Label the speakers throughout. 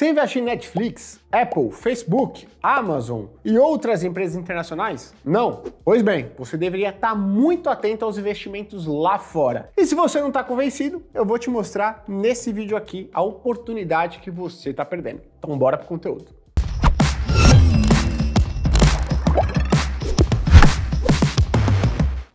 Speaker 1: Se investe em Netflix, Apple, Facebook, Amazon e outras empresas internacionais? Não. Pois bem, você deveria estar muito atento aos investimentos lá fora. E se você não está convencido, eu vou te mostrar nesse vídeo aqui a oportunidade que você está perdendo. Então bora o conteúdo.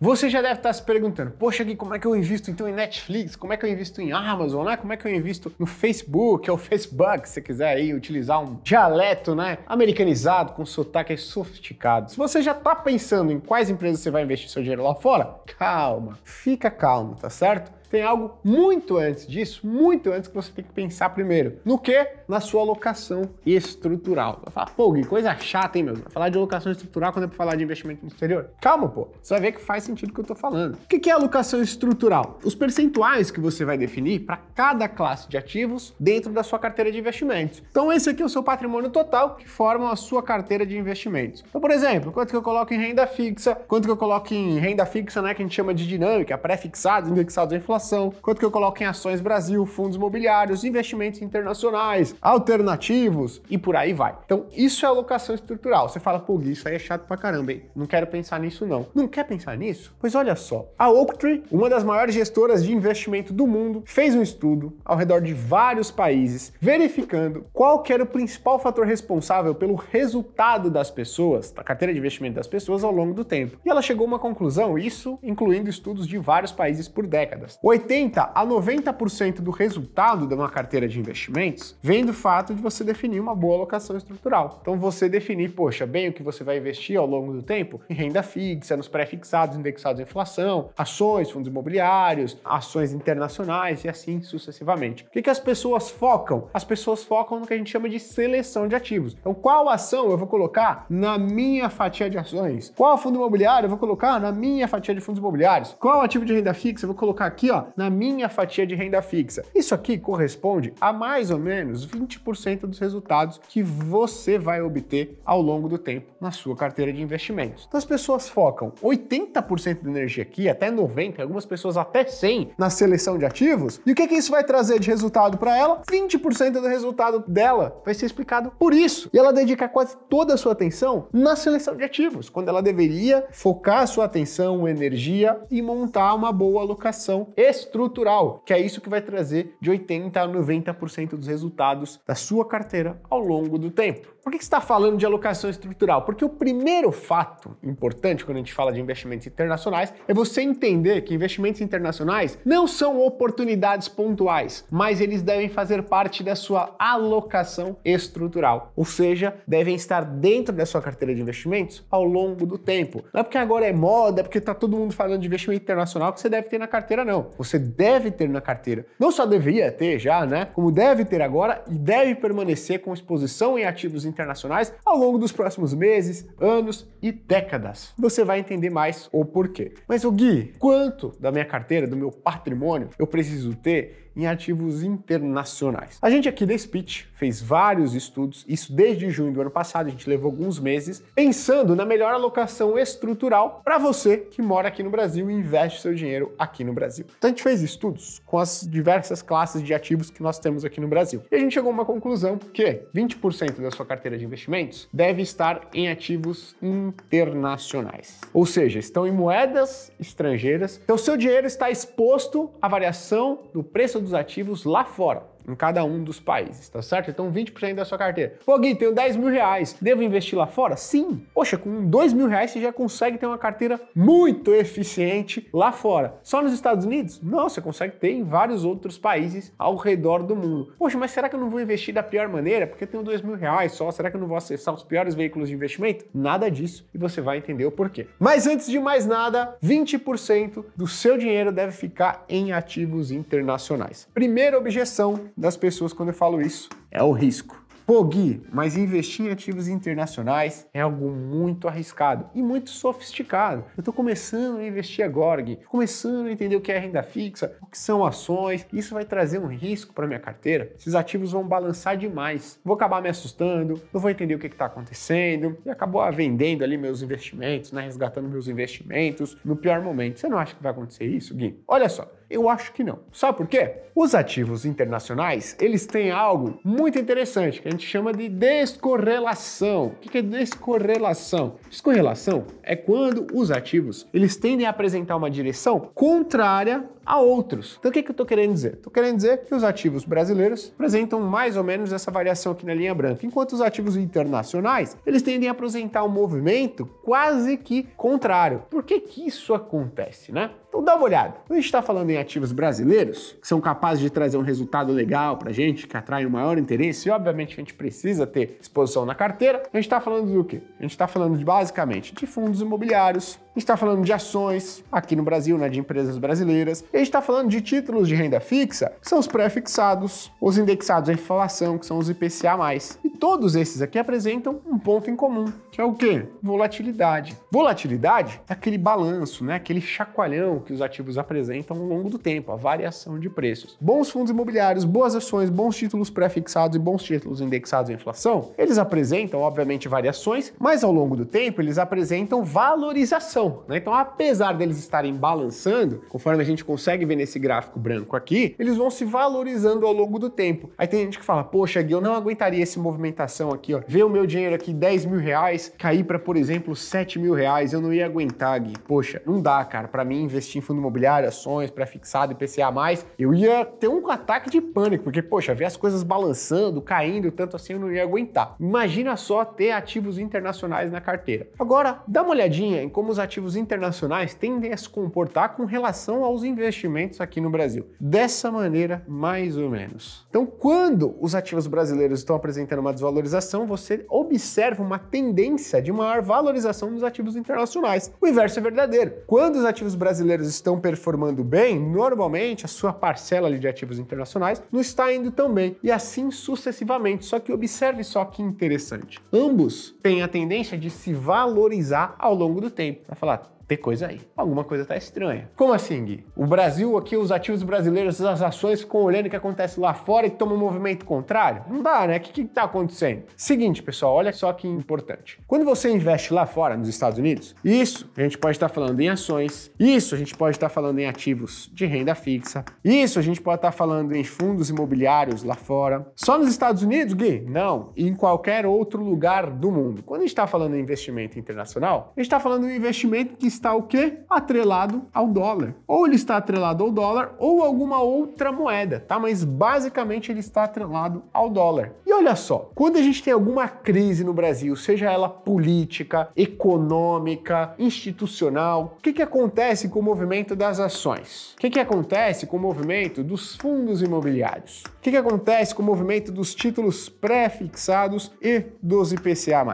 Speaker 1: Você já deve estar se perguntando, poxa, Gui, como é que eu invisto então em Netflix? Como é que eu invisto em Amazon, né? Como é que eu invisto no Facebook ou Facebook, se você quiser aí utilizar um dialeto, né, americanizado, com sotaque sofisticado. Se você já está pensando em quais empresas você vai investir seu dinheiro lá fora, calma, fica calmo, tá certo? tem algo muito antes disso, muito antes que você tem que pensar primeiro. No que? Na sua locação estrutural. Vai falar, pô, que coisa chata, hein, meu? Vai falar de locação estrutural quando é pra falar de investimento no exterior? Calma, pô. Você vai ver que faz sentido o que eu tô falando. O que é alocação estrutural? Os percentuais que você vai definir para cada classe de ativos dentro da sua carteira de investimentos. Então, esse aqui é o seu patrimônio total que forma a sua carteira de investimentos. Então, por exemplo, quanto que eu coloco em renda fixa, quanto que eu coloco em renda fixa, né, que a gente chama de dinâmica, pré-fixados, indexados à inflação inflação, quanto que eu coloco em ações Brasil, fundos imobiliários, investimentos internacionais, alternativos e por aí vai. Então, isso é alocação estrutural. Você fala, pô, isso aí é chato pra caramba, hein? Não quero pensar nisso, não. Não quer pensar nisso? Pois olha só. A Oaktree, uma das maiores gestoras de investimento do mundo, fez um estudo ao redor de vários países, verificando qual que era o principal fator responsável pelo resultado das pessoas, da carteira de investimento das pessoas ao longo do tempo. E ela chegou a uma conclusão, isso incluindo estudos de vários países por décadas. 80 a 90% do resultado de uma carteira de investimentos vem do fato de você definir uma boa alocação estrutural. Então você definir, poxa, bem o que você vai investir ao longo do tempo em renda fixa, nos pré-fixados, indexados à inflação, ações, fundos imobiliários, ações internacionais e assim sucessivamente. O que, que as pessoas focam? As pessoas focam no que a gente chama de seleção de ativos. Então qual ação eu vou colocar na minha fatia de ações? Qual fundo imobiliário eu vou colocar na minha fatia de fundos imobiliários? Qual ativo de renda fixa eu vou colocar aqui, ó, ó, na minha fatia de renda fixa. Isso aqui corresponde a mais ou menos 20% dos resultados que você vai obter ao longo do tempo na sua carteira de investimentos. Então as pessoas focam 80% de energia aqui, até 90%, algumas pessoas até 100% na seleção de ativos. E o que, que isso vai trazer de resultado para ela? 20% do resultado dela vai ser explicado por isso. E ela dedica quase toda a sua atenção na seleção de ativos, quando ela deveria focar sua atenção, energia e montar uma boa alocação estrutural, que é isso que vai trazer de 80% a 90% dos resultados da sua carteira ao longo do tempo. Por que, você está falando de alocação estrutural? Porque o primeiro fato importante quando a gente fala de investimentos internacionais é você entender que investimentos internacionais não são oportunidades pontuais, mas eles devem fazer parte da sua alocação estrutural, ou seja, devem estar dentro da sua carteira de investimentos ao longo do tempo. Não é porque agora é moda, é porque está todo mundo falando de investimento internacional que você deve ter na carteira, não você deve ter na carteira. Não só deveria ter já, né? Como deve ter agora e deve permanecer com exposição em ativos internacionais ao longo dos próximos meses, anos e décadas. Você vai entender mais o porquê. Mas o Gui, quanto da minha carteira, do meu patrimônio, eu preciso ter em ativos internacionais. A gente aqui da Speech fez vários estudos, isso desde junho do ano passado, a gente levou alguns meses, pensando na melhor alocação estrutural para você que mora aqui no Brasil e investe seu dinheiro aqui no Brasil. Então a gente fez estudos com as diversas classes de ativos que nós temos aqui no Brasil. E a gente chegou a uma conclusão que 20% da sua carteira de investimentos deve estar em ativos internacionais. Ou seja, estão em moedas estrangeiras. Então seu dinheiro está exposto à variação do preço dos ativos lá fora em cada um dos países, tá certo? Então 20% da sua carteira. Pô, Gui, tenho 10 mil reais, devo investir lá fora? Sim. Poxa, com 2 mil reais você já consegue ter uma carteira muito eficiente lá fora. Só nos Estados Unidos? Não, você consegue ter em vários outros países ao redor do mundo. Poxa, mas será que eu não vou investir da pior maneira? Porque eu tenho 2 mil reais só, será que eu não vou acessar os piores veículos de investimento? Nada disso e você vai entender o porquê. Mas antes de mais nada, 20% do seu dinheiro deve ficar em ativos internacionais. Primeira objeção, das pessoas quando eu falo isso é o risco. Pô, Gui, mas investir em ativos internacionais é algo muito arriscado e muito sofisticado. Eu estou começando a investir agora, Gui. Tô começando a entender o que é renda fixa, o que são ações. Isso vai trazer um risco para minha carteira. Esses ativos vão balançar demais. Vou acabar me assustando, não vou entender o que está acontecendo e acabou vendendo ali meus investimentos, né? resgatando meus investimentos no pior momento. Você não acha que vai acontecer isso, Gui? Olha só. Eu acho que não. Sabe por quê? Os ativos internacionais, eles têm algo muito interessante que a gente chama de descorrelação. O que é descorrelação? Descorrelação é quando os ativos, eles tendem a apresentar uma direção contrária a outros. Então o que, que eu estou querendo dizer? Estou querendo dizer que os ativos brasileiros apresentam mais ou menos essa variação aqui na linha branca, enquanto os ativos internacionais eles tendem a apresentar um movimento quase que contrário. Por que, que isso acontece, né? Então dá uma olhada. Quando a gente está falando em ativos brasileiros, que são capazes de trazer um resultado legal para a gente, que atrai o um maior interesse, e obviamente a gente precisa ter exposição na carteira, a gente está falando do quê? A gente está falando basicamente de fundos imobiliários, a gente está falando de ações aqui no Brasil, né, de empresas brasileiras, e a gente está falando de títulos de renda fixa, que são os pré-fixados, os indexados à inflação, que são os IPCA+. E todos esses aqui apresentam um ponto em comum, que é o quê? Volatilidade. Volatilidade é aquele balanço, né? aquele chacoalhão que os ativos apresentam ao longo do tempo, a variação de preços. Bons fundos imobiliários, boas ações, bons títulos pré-fixados e bons títulos indexados à inflação, eles apresentam, obviamente, variações, mas ao longo do tempo eles apresentam valorização então, né? Então, apesar deles estarem balançando, conforme a gente consegue ver nesse gráfico branco aqui, eles vão se valorizando ao longo do tempo. Aí tem gente que fala, poxa, Gui, eu não aguentaria essa movimentação aqui, ó. Ver o meu dinheiro aqui 10 mil reais, cair para, por exemplo, 7 mil reais, eu não ia aguentar, Gui. Poxa, não dá, cara. Para mim, investir em fundo imobiliário, ações, pré-fixado, IPCA+, eu ia ter um ataque de pânico, porque, poxa, ver as coisas balançando, caindo, tanto assim eu não ia aguentar. Imagina só ter ativos internacionais na carteira. Agora, dá uma olhadinha em como os ativos ativos internacionais tendem a se comportar com relação aos investimentos aqui no Brasil. Dessa maneira, mais ou menos. Então, quando os ativos brasileiros estão apresentando uma desvalorização, você observa uma tendência de maior valorização dos ativos internacionais. O inverso é verdadeiro. Quando os ativos brasileiros estão performando bem, normalmente a sua parcela de ativos internacionais não está indo tão bem, e assim sucessivamente. Só que observe só que interessante. Ambos têm a tendência de se valorizar ao longo do tempo. Tá falar, tem coisa aí. Alguma coisa está estranha. Como assim, Gui? O Brasil aqui, os ativos brasileiros, as ações ficam olhando o que acontece lá fora e toma um movimento contrário? Não dá, né? O que tá acontecendo? Seguinte, pessoal, olha só que importante. Quando você investe lá fora, nos Estados Unidos, isso a gente pode estar tá falando em ações, isso a gente pode estar tá falando em ativos de renda fixa, isso a gente pode estar tá falando em fundos imobiliários lá fora. Só nos Estados Unidos, Gui? Não. Em qualquer outro lugar do mundo. Quando a gente está falando em investimento internacional, a gente está falando em investimento que está o quê? Atrelado ao dólar. Ou ele está atrelado ao dólar ou alguma outra moeda, tá? Mas basicamente ele está atrelado ao dólar. E olha só, quando a gente tem alguma crise no Brasil, seja ela política, econômica, institucional, o que, que acontece com o movimento das ações? O que, que acontece com o movimento dos fundos imobiliários? O que, que acontece com o movimento dos títulos pré-fixados e dos IPCA+.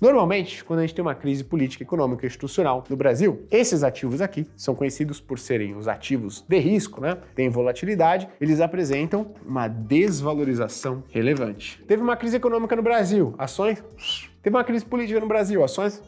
Speaker 1: Normalmente, quando a gente tem uma crise política, econômica e institucional no Brasil, Brasil. Esses ativos aqui são conhecidos por serem os ativos de risco, né? Tem volatilidade, eles apresentam uma desvalorização relevante. Teve uma crise econômica no Brasil, ações. Teve uma crise política no Brasil, ações.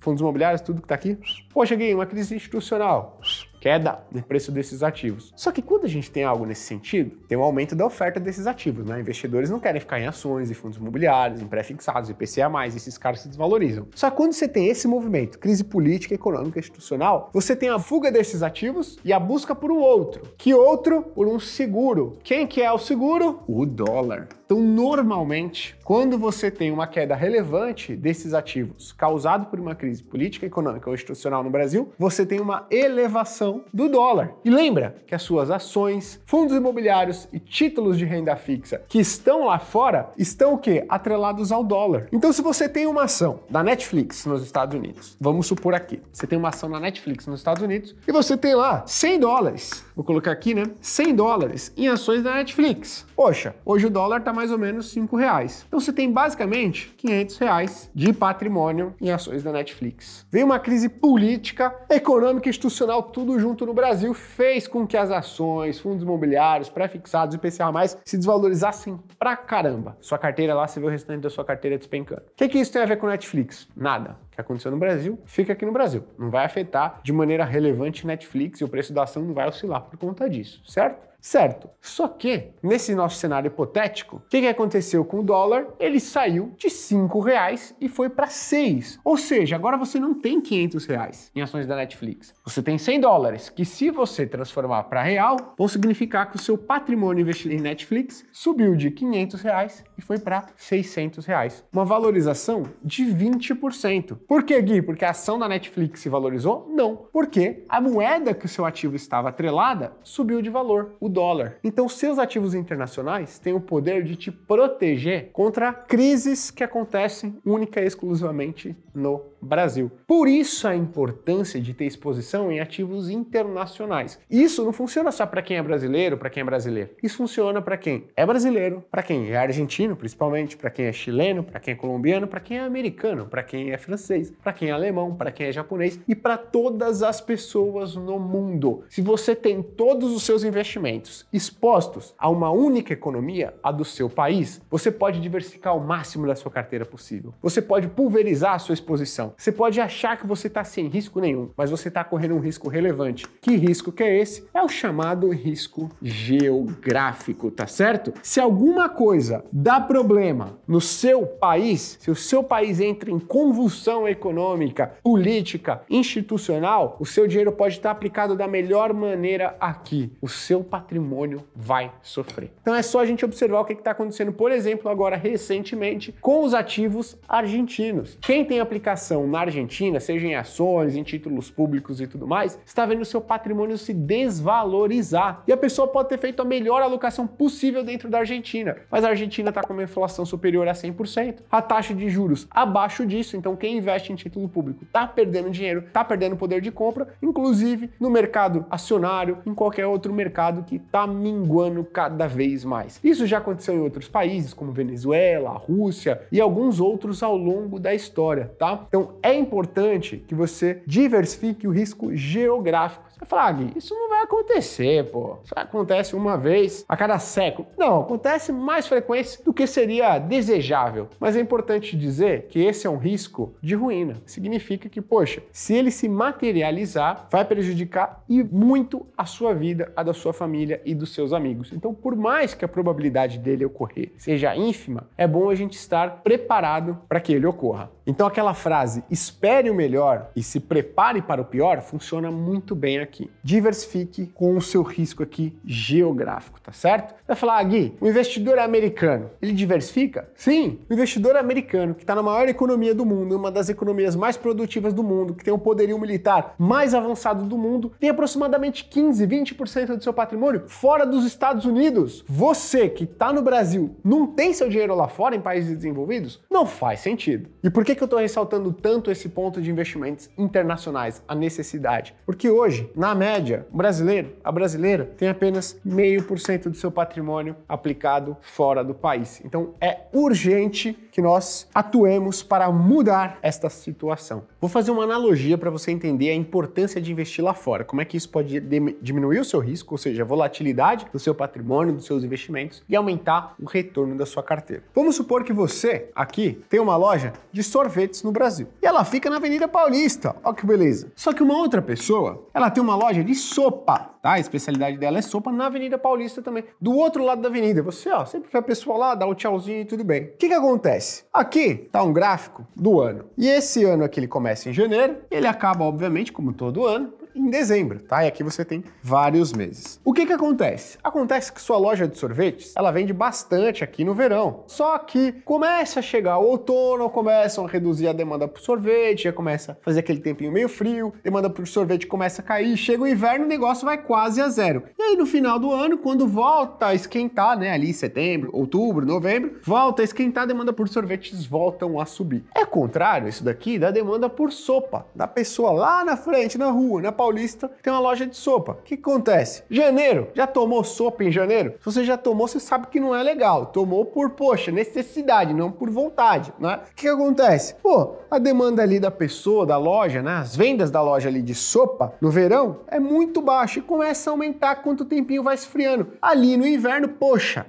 Speaker 1: Fundos imobiliários, tudo que está aqui. Poxa, ganhei uma crise institucional queda é no preço desses ativos. Só que quando a gente tem algo nesse sentido, tem um aumento da oferta desses ativos, né? Investidores não querem ficar em ações e fundos imobiliários, em pré-fixados, IPCA+, esses caras se desvalorizam. Só que quando você tem esse movimento, crise política, econômica, institucional, você tem a fuga desses ativos e a busca por um outro. Que outro? Por um seguro. Quem que é o seguro? O dólar. Então, normalmente, quando você tem uma queda relevante desses ativos causado por uma crise política, econômica ou institucional no Brasil, você tem uma elevação do dólar. E lembra que as suas ações, fundos imobiliários e títulos de renda fixa que estão lá fora estão o quê? Atrelados ao dólar. Então, se você tem uma ação da Netflix nos Estados Unidos, vamos supor aqui, você tem uma ação na Netflix nos Estados Unidos e você tem lá 100 dólares. Vou colocar aqui, né? 100 dólares em ações da Netflix. Poxa, hoje o dólar está mais ou menos 5 reais. Então você tem basicamente 500 reais de patrimônio em ações da Netflix. Veio uma crise política, econômica, institucional, tudo junto conjunto no Brasil fez com que as ações, fundos imobiliários, pré-fixados e PCA+, se desvalorizassem pra caramba. Sua carteira lá, você vê o restante da sua carteira despencando. O que, que isso tem a ver com Netflix? Nada O que aconteceu no Brasil, fica aqui no Brasil. Não vai afetar de maneira relevante Netflix e o preço da ação não vai oscilar por conta disso, certo? certo? Só que, nesse nosso cenário hipotético, o que, que, aconteceu com o dólar? Ele saiu de 5 reais e foi para 6. Ou seja, agora você não tem 500 reais em ações da Netflix. Você tem 100 dólares, que se você transformar para real, vão significar que o seu patrimônio investido em Netflix subiu de 500 reais e foi para 600 reais. Uma valorização de 20%. Por que, Gui? Porque a ação da Netflix se valorizou? Não. Porque a moeda que o seu ativo estava atrelada subiu de valor. O dólar. Então, seus ativos internacionais têm o poder de te proteger contra crises que acontecem única e exclusivamente no Brasil. Por isso a importância de ter exposição em ativos internacionais. Isso não funciona só para quem é brasileiro, para quem é brasileiro. Isso funciona para quem é brasileiro, para quem é argentino, principalmente, para quem é chileno, para quem é colombiano, para quem é americano, para quem é francês, para quem é alemão, para quem é japonês e para todas as pessoas no mundo. Se você tem todos os seus investimentos expostos a uma única economia, a do seu país, você pode diversificar o máximo da sua carteira possível. Você pode pulverizar a sua exposição você pode achar que você está sem risco nenhum, mas você está correndo um risco relevante. Que risco que é esse? É o chamado risco geográfico, tá certo? Se alguma coisa dá problema no seu país, se o seu país entra em convulsão econômica, política, institucional, o seu dinheiro pode estar aplicado da melhor maneira aqui. O seu patrimônio vai sofrer. Então é só a gente observar o que está acontecendo, por exemplo, agora recentemente com os ativos argentinos. Quem tem aplicação na Argentina, seja em ações, em títulos públicos e tudo mais, está vendo seu patrimônio se desvalorizar. E a pessoa pode ter feito a melhor alocação possível dentro da Argentina, mas a Argentina está com uma inflação superior a 100%, a taxa de juros abaixo disso, então quem investe em título público está perdendo dinheiro, está perdendo poder de compra, inclusive no mercado acionário, em qualquer outro mercado que está minguando cada vez mais. Isso já aconteceu em outros países, como Venezuela, Rússia e alguns outros ao longo da história, tá? Então, então, é importante que você diversifique o risco geográfico. Você fala, ah, Gui, isso não vai acontecer, pô. Isso acontece uma vez a cada século. Não, acontece mais frequência do que seria desejável. Mas é importante dizer que esse é um risco de ruína. Significa que, poxa, se ele se materializar, vai prejudicar e muito a sua vida, a da sua família e dos seus amigos. Então, por mais que a probabilidade dele ocorrer seja ínfima, é bom a gente estar preparado para que ele ocorra. Então, aquela frase, espere o melhor e se prepare para o pior, funciona muito bem aqui. Diversifique com o seu risco aqui geográfico, tá certo? Você vai falar, ah, Gui, o investidor é americano, ele diversifica? Sim, o investidor é americano, que está na maior economia do mundo, uma das economias mais produtivas do mundo, que tem o um poderio militar mais avançado do mundo, tem aproximadamente 15, 20% do seu patrimônio fora dos Estados Unidos. Você que está no Brasil não tem seu dinheiro lá fora, em países desenvolvidos? Não faz sentido. E por que, que eu estou ressaltando tanto esse ponto de investimentos internacionais, a necessidade? Porque hoje na média, o brasileiro, a brasileira, tem apenas 0,5% do seu patrimônio aplicado fora do país. Então é urgente que nós atuemos para mudar esta situação. Vou fazer uma analogia para você entender a importância de investir lá fora. Como é que isso pode diminuir o seu risco, ou seja, a volatilidade do seu patrimônio, dos seus investimentos e aumentar o retorno da sua carteira. Vamos supor que você aqui tem uma loja de sorvetes no Brasil e ela fica na Avenida Paulista. Olha que beleza. Só que uma outra pessoa, ela tem uma loja de sopa, tá? A especialidade dela é sopa na Avenida Paulista também, do outro lado da avenida. Você, ó, sempre vai pessoal lá, dá o um tchauzinho e tudo bem. O que que acontece? Aqui tá um gráfico do ano. E esse ano aqui ele começa em janeiro, ele acaba, obviamente, como todo ano, em dezembro, tá? E aqui você tem vários meses. O que que acontece? Acontece que sua loja de sorvetes, ela vende bastante aqui no verão. Só que começa a chegar o outono, começam a reduzir a demanda por sorvete, já começa a fazer aquele tempinho meio frio, demanda por sorvete começa a cair, chega o inverno, o negócio vai quase a zero. E aí no final do ano, quando volta a esquentar, né, ali setembro, outubro, novembro, volta a esquentar, a demanda por sorvetes voltam a subir. É contrário isso daqui da demanda por sopa, da pessoa lá na frente, na rua, na Paulista tem uma loja de sopa. O que acontece? Janeiro, já tomou sopa em janeiro? Se você já tomou, você sabe que não é legal. Tomou por, poxa, necessidade, não por vontade, né? O que acontece? Pô, a demanda ali da pessoa, da loja, né? As vendas da loja ali de sopa no verão é muito baixa e começa a aumentar quanto o tempinho vai esfriando. Ali no inverno, poxa,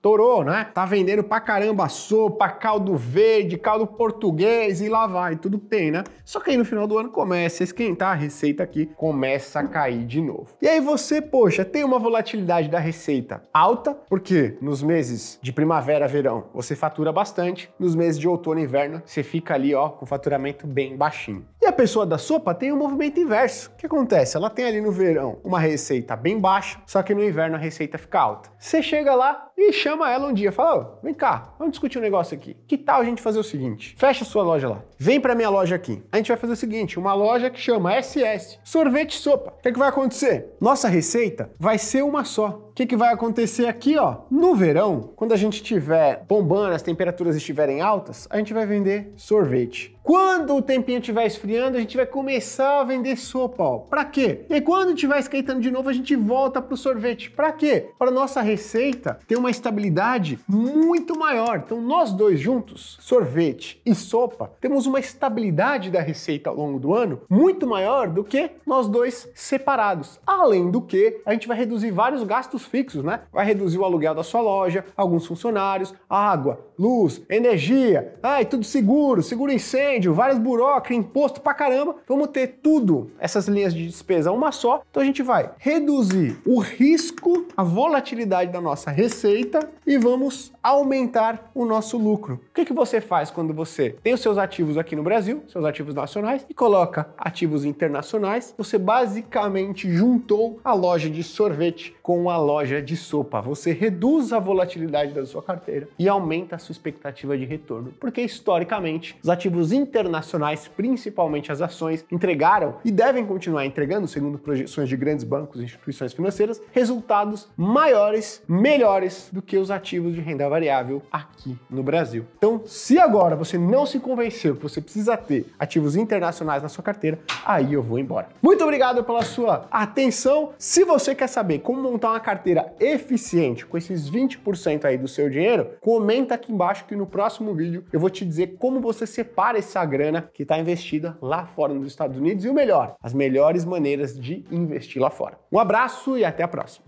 Speaker 1: Torou, né? Tá vendendo pra caramba sopa, caldo verde, caldo português e lá vai, tudo tem, né? Só que aí no final do ano começa a esquentar a receita aqui, começa a cair de novo. E aí você, poxa, tem uma volatilidade da receita alta, porque nos meses de primavera, verão, você fatura bastante, nos meses de outono e inverno, você fica ali, ó, com faturamento bem baixinho. E a pessoa da sopa tem um movimento inverso. O que acontece? Ela tem ali no verão uma receita bem baixa, só que no inverno a receita fica alta. Você chega lá e chama chama ela um dia, fala: oh, vem cá, vamos discutir um negócio aqui. Que tal a gente fazer o seguinte? Fecha sua loja lá, vem pra minha loja aqui. A gente vai fazer o seguinte: uma loja que chama SS Sorvete Sopa. O que, é que vai acontecer? Nossa receita vai ser uma só que, que vai acontecer aqui, ó? No verão, quando a gente tiver bombando, as temperaturas estiverem altas, a gente vai vender sorvete. Quando o tempinho estiver esfriando, a gente vai começar a vender sopa, ó. Pra quê? E quando estiver esquentando de novo, a gente volta pro sorvete. Pra quê? Para nossa receita ter uma estabilidade muito maior. Então, nós dois juntos, sorvete e sopa, temos uma estabilidade da receita ao longo do ano muito maior do que nós dois separados. Além do que, a gente vai reduzir vários gastos fixos, né? Vai reduzir o aluguel da sua loja, alguns funcionários, água, luz, energia, ai, tudo seguro, seguro incêndio, vários burocas, imposto pra caramba. Vamos ter tudo, essas linhas de despesa uma só. Então a gente vai reduzir o risco, a volatilidade da nossa receita e vamos aumentar o nosso lucro. O que, que você faz quando você tem os seus ativos aqui no Brasil, seus ativos nacionais, e coloca ativos internacionais? Você basicamente juntou a loja de sorvete com a loja loja de sopa. Você reduz a volatilidade da sua carteira e aumenta a sua expectativa de retorno, porque historicamente os ativos internacionais, principalmente as ações, entregaram e devem continuar entregando, segundo projeções de grandes bancos e instituições financeiras, resultados maiores, melhores do que os ativos de renda variável aqui no Brasil. Então, se agora você não se convenceu que você precisa ter ativos internacionais na sua carteira, aí eu vou embora. Muito obrigado pela sua atenção. Se você quer saber como montar uma carteira carteira eficiente com esses 20% aí do seu dinheiro, comenta aqui embaixo que no próximo vídeo eu vou te dizer como você separa essa grana que está investida lá fora nos Estados Unidos e o melhor, as melhores maneiras de investir lá fora. Um abraço e até a próxima.